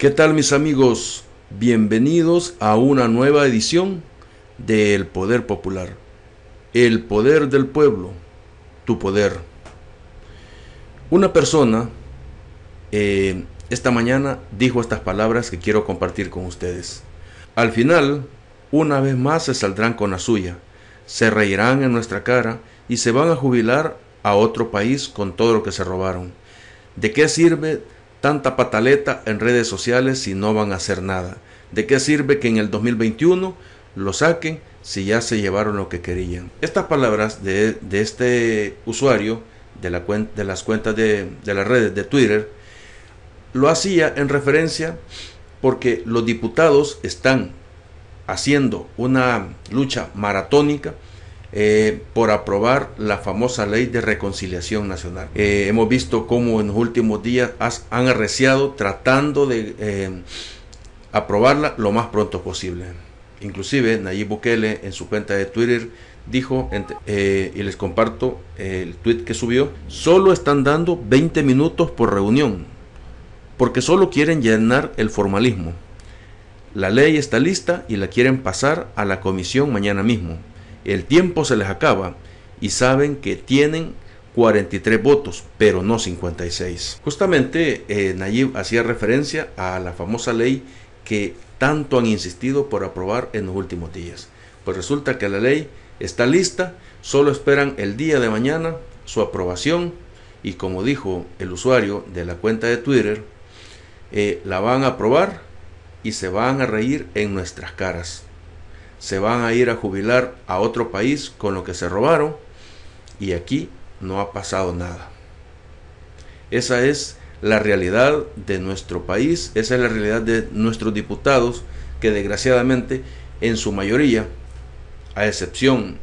¿Qué tal mis amigos? Bienvenidos a una nueva edición de El Poder Popular. El poder del pueblo, tu poder. Una persona eh, esta mañana dijo estas palabras que quiero compartir con ustedes. Al final, una vez más se saldrán con la suya, se reirán en nuestra cara y se van a jubilar a otro país con todo lo que se robaron. ¿De qué sirve? tanta pataleta en redes sociales si no van a hacer nada. ¿De qué sirve que en el 2021 lo saquen si ya se llevaron lo que querían? Estas palabras de, de este usuario de, la de las cuentas de, de las redes de Twitter lo hacía en referencia porque los diputados están haciendo una lucha maratónica eh, por aprobar la famosa ley de reconciliación nacional. Eh, hemos visto cómo en los últimos días han arreciado tratando de eh, aprobarla lo más pronto posible. Inclusive Nayib Bukele en su cuenta de Twitter dijo, y les comparto el tweet que subió, solo están dando 20 minutos por reunión, porque solo quieren llenar el formalismo. La ley está lista y la quieren pasar a la comisión mañana mismo. El tiempo se les acaba y saben que tienen 43 votos, pero no 56. Justamente eh, Nayib hacía referencia a la famosa ley que tanto han insistido por aprobar en los últimos días. Pues resulta que la ley está lista, solo esperan el día de mañana su aprobación y como dijo el usuario de la cuenta de Twitter, eh, la van a aprobar y se van a reír en nuestras caras se van a ir a jubilar a otro país con lo que se robaron y aquí no ha pasado nada. Esa es la realidad de nuestro país, esa es la realidad de nuestros diputados que desgraciadamente en su mayoría, a excepción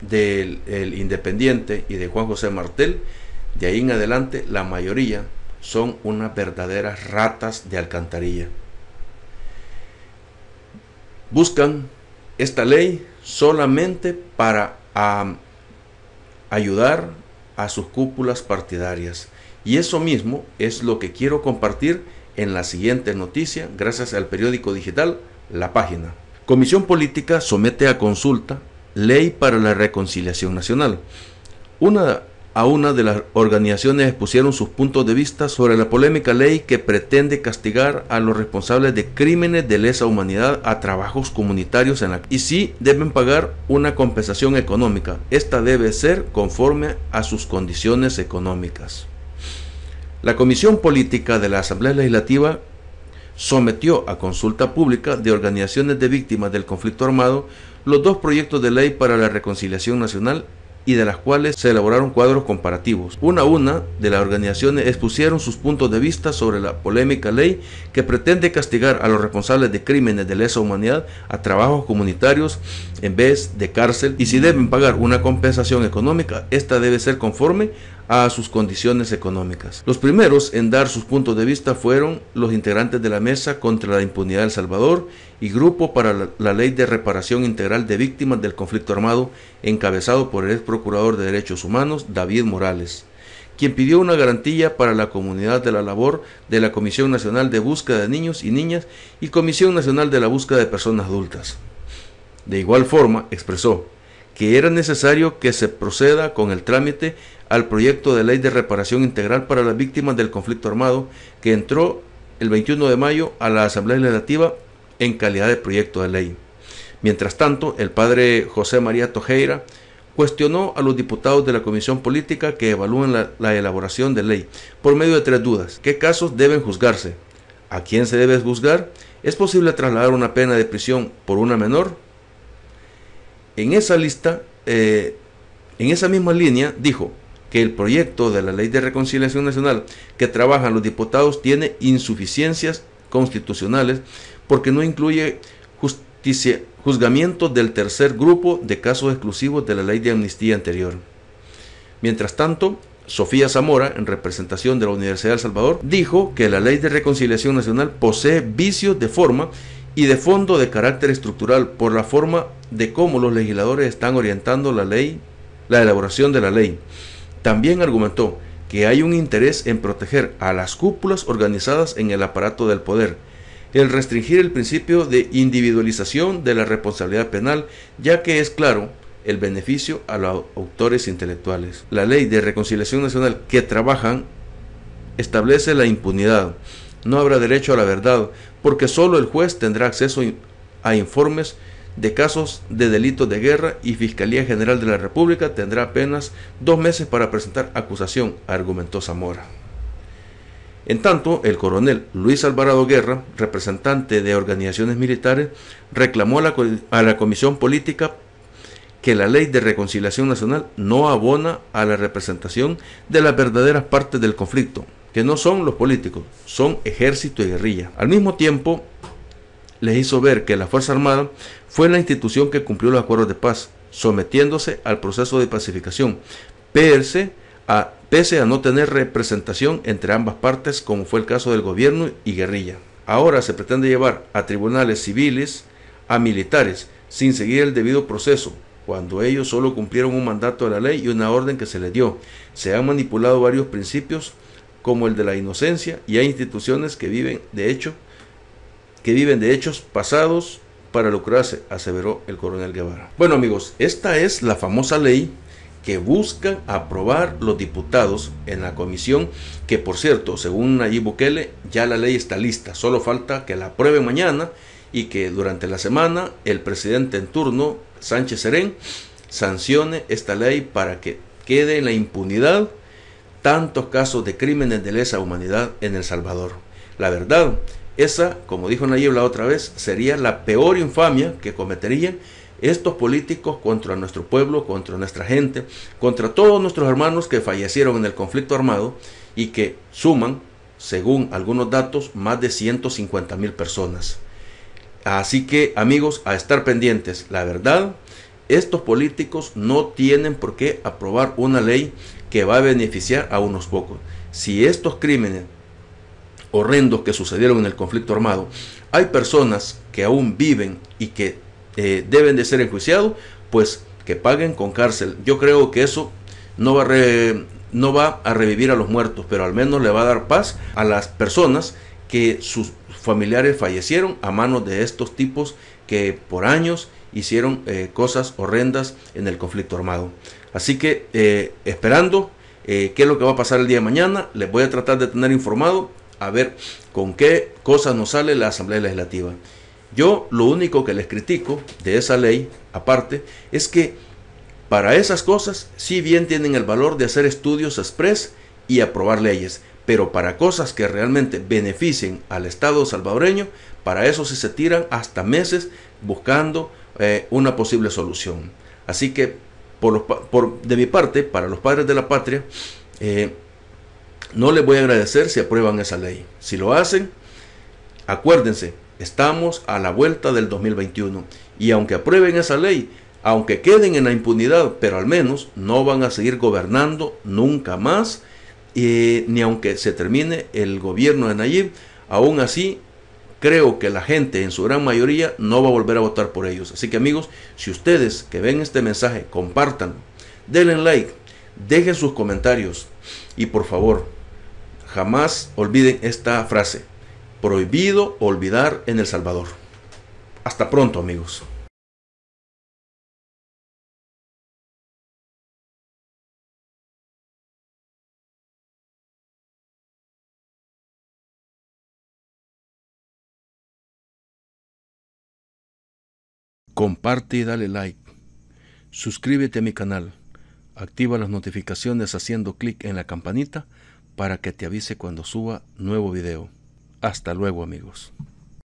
del Independiente y de Juan José Martel, de ahí en adelante la mayoría son unas verdaderas ratas de alcantarilla. Buscan esta ley solamente para ayudar a sus cúpulas partidarias. Y eso mismo es lo que quiero compartir en la siguiente noticia, gracias al periódico digital La Página. Comisión Política somete a consulta ley para la reconciliación nacional. Una a una de las organizaciones expusieron sus puntos de vista sobre la polémica ley que pretende castigar a los responsables de crímenes de lesa humanidad a trabajos comunitarios en la y sí deben pagar una compensación económica. Esta debe ser conforme a sus condiciones económicas. La Comisión Política de la Asamblea Legislativa sometió a consulta pública de organizaciones de víctimas del conflicto armado los dos proyectos de ley para la reconciliación nacional y de las cuales se elaboraron cuadros comparativos. Una a una de las organizaciones expusieron sus puntos de vista sobre la polémica ley que pretende castigar a los responsables de crímenes de lesa humanidad a trabajos comunitarios en vez de cárcel y si deben pagar una compensación económica, esta debe ser conforme a sus condiciones económicas. Los primeros en dar sus puntos de vista fueron los integrantes de la Mesa contra la Impunidad del Salvador y Grupo para la Ley de Reparación Integral de Víctimas del Conflicto Armado, encabezado por el ex procurador de Derechos Humanos David Morales quien pidió una garantía para la comunidad de la labor de la Comisión Nacional de Búsqueda de Niños y Niñas y Comisión Nacional de la Búsqueda de Personas Adultas. De igual forma, expresó, que era necesario que se proceda con el trámite al proyecto de ley de reparación integral para las víctimas del conflicto armado que entró el 21 de mayo a la Asamblea Legislativa en calidad de proyecto de ley. Mientras tanto, el padre José María Tojeira cuestionó a los diputados de la Comisión Política que evalúen la, la, elaboración de ley por medio de tres dudas. ¿Qué casos deben juzgarse? ¿A quién se debe juzgar? ¿Es posible trasladar una pena de prisión por una menor? En esa lista, eh, en esa misma línea, dijo que el proyecto de la Ley de Reconciliación Nacional que trabajan los diputados tiene insuficiencias constitucionales porque no incluye juzgamiento del tercer grupo de casos exclusivos de la ley de amnistía anterior. Mientras tanto, Sofía Zamora, en representación de la Universidad de El Salvador, dijo que la ley de reconciliación nacional posee vicios de forma y de fondo de carácter estructural por la forma de cómo los legisladores están orientando la ley, la elaboración de la ley. También argumentó que hay un interés en proteger a las cúpulas organizadas en el aparato del poder, el restringir el principio de individualización de la responsabilidad penal, ya que es claro el beneficio a los autores intelectuales. La ley de reconciliación nacional que trabajan establece la impunidad no habrá derecho a la verdad, porque solo el juez tendrá acceso a informes de casos de delitos de guerra y Fiscalía General de la República tendrá apenas dos meses para presentar acusación, argumentó Zamora. En tanto, el coronel Luis Alvarado Guerra, representante de organizaciones militares, reclamó a la, Comisión Política que la Ley de Reconciliación Nacional no abona a la representación de las verdaderas partes del conflicto, que no son los políticos, son ejército y guerrilla. Al mismo tiempo, les hizo ver que la Fuerza Armada fue la institución que cumplió los acuerdos de paz, sometiéndose al proceso de pacificación, pese a, no tener representación entre ambas partes, como fue el caso del gobierno y guerrilla. Ahora se pretende llevar a tribunales civiles, a militares, sin seguir el debido proceso, cuando ellos solo cumplieron un mandato de la ley y una orden que se les dio. Se han manipulado varios principios como el de la inocencia y hay instituciones que viven de hecho que viven de hechos pasados para lucrarse, aseveró el coronel Guevara. Bueno amigos, esta es la famosa ley que buscan aprobar los diputados en la comisión, que por cierto, según Nayib Bukele, ya la ley está lista, solo falta que la apruebe mañana y que durante la semana el presidente en turno, Sánchez Serén, sancione esta ley para que quede en la impunidad tantos casos de crímenes de lesa humanidad en El Salvador. La verdad, esa, como dijo Nayib la otra vez, sería la peor infamia que cometerían estos políticos contra nuestro pueblo, contra nuestra gente, contra todos nuestros hermanos que fallecieron en el conflicto armado y que suman, según algunos datos, más de 150 mil personas. Así que amigos, a estar pendientes. La verdad, estos políticos no tienen por qué aprobar una ley que va a beneficiar a unos pocos. Si estos crímenes horrendos que sucedieron en el conflicto armado, hay personas que aún viven y que eh, deben de ser enjuiciados, pues que paguen con cárcel. Yo creo que eso no va, a revivir a los muertos, pero al menos le va a dar paz a las personas que sus familiares fallecieron a manos de estos tipos que por años hicieron eh, cosas horrendas en el conflicto armado. Así que eh, esperando eh, qué es lo que va a pasar el día de mañana, les voy a tratar de tener informado a ver con qué cosas nos sale la Asamblea Legislativa. Yo lo único que les critico de esa ley, aparte, es que para esas cosas, si bien tienen el valor de hacer estudios express y aprobar leyes, pero para cosas que realmente beneficien al Estado salvadoreño, para eso sí se tiran hasta meses buscando eh, una posible solución. Así que por los, por, de mi parte, para los padres de la patria, eh, no les voy a agradecer si aprueban esa ley. Si lo hacen, acuérdense, estamos a la vuelta del 2021 y aunque aprueben esa ley, aunque queden en la impunidad, pero al menos no van a seguir gobernando nunca más, eh, ni aunque se termine el gobierno de Nayib, aún así creo que la gente en su gran mayoría no va a volver a votar por ellos. Así que amigos, si ustedes que ven este mensaje, compartan, denle like, dejen sus comentarios y por favor, jamás olviden esta frase, prohibido olvidar en El Salvador. Hasta pronto amigos. Comparte y dale like. Suscríbete a mi canal. Activa las notificaciones haciendo clic en la campanita para que te avise cuando suba nuevo video. Hasta luego amigos.